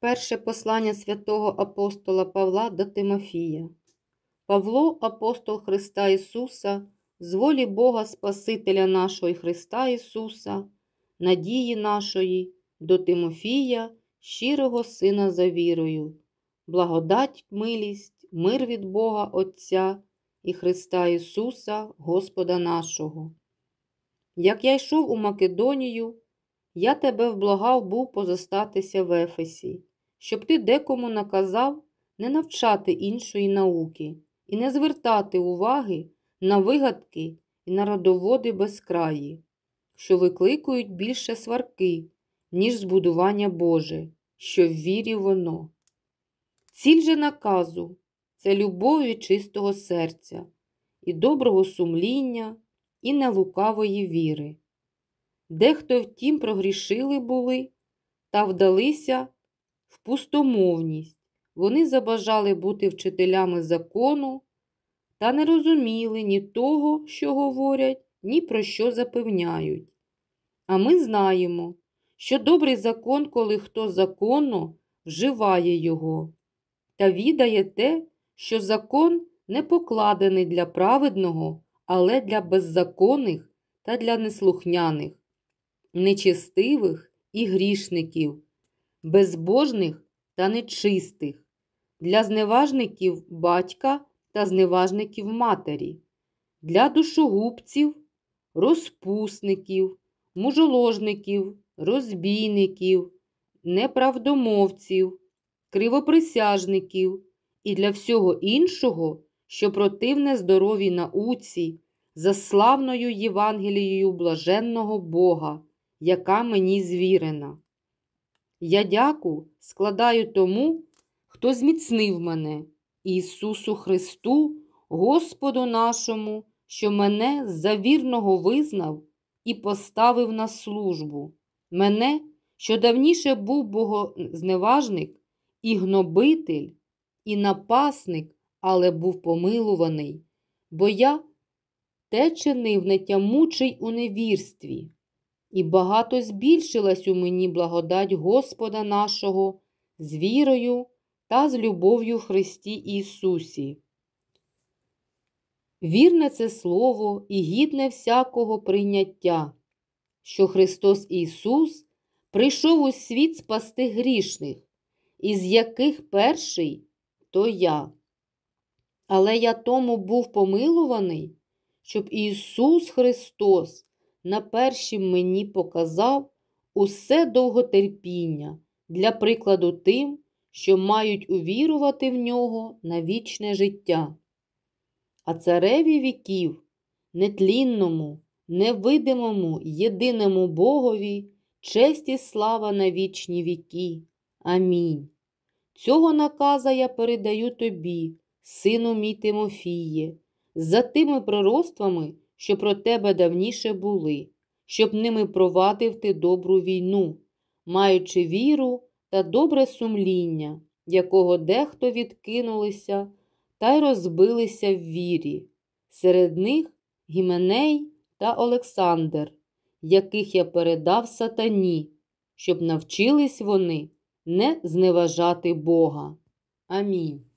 Перше послання святого апостола Павла до Тимофія. Павло, апостол Христа Ісуса, з волі Бога Спасителя нашого Христа Ісуса, надії нашої, до Тимофія, щирого Сина за вірою, благодать, милість, мир від Бога Отця і Христа Ісуса, Господа нашого. Як я йшов у Македонію, я тебе вблагав був позостатися в Ефесі щоб ти декому наказав не навчати іншої науки і не звертати уваги на вигадки і на родоводи безкраї, що викликують більше сварки, ніж збудування Боже, що в вірі воно. Ціль же наказу це любов і чистого серця, і доброго сумління, і нелукавої віри. Дехто втім прогрішили були та вдалися пустомовність. Вони забажали бути вчителями закону та не розуміли ні того, що говорять, ні про що запевняють. А ми знаємо, що добрий закон, коли хто законно вживає його, та відає те, що закон не покладений для праведного, але для беззаконних та для неслухняних, нечестивих і грішників безбожних та нечистих, для зневажників батька та зневажників матері, для душогубців, розпусників, мужоложників, розбійників, неправдомовців, кривоприсяжників і для всього іншого, що противне здоровій науці. За славною Євангелією блаженного Бога, яка мені звірена. Я дяку складаю тому, хто зміцнив мене, Ісусу Христу, Господу нашому, що мене за вірного визнав і поставив на службу. Мене, що давніше був богозневажник, і гнобитель, і напасник, але був помилуваний, бо я те чинив нетямучий у невірстві і багато збільшилась у мені благодать Господа нашого з вірою та з любов'ю в Христі Ісусі. Вірне це Слово і гідне всякого прийняття, що Христос Ісус прийшов у світ спасти грішних, із яких перший то я. Але я тому був помилуваний, щоб Ісус Христос на першім мені показав усе довготерпіння для прикладу тим, що мають увірувати в нього на вічне життя. А цареві віків, нетлінному, невидимому, єдиному Богові, честь і слава на вічні віки. Амінь. Цього наказа я передаю тобі, сину мій Тимофіє, за тими пророцтвами, що про тебе давніше були, щоб ними провадив ти добру війну, маючи віру та добре сумління, якого дехто відкинулися та й розбилися в вірі. Серед них Гіменей та Олександр, яких я передав сатані, щоб навчились вони не зневажати Бога. Амінь.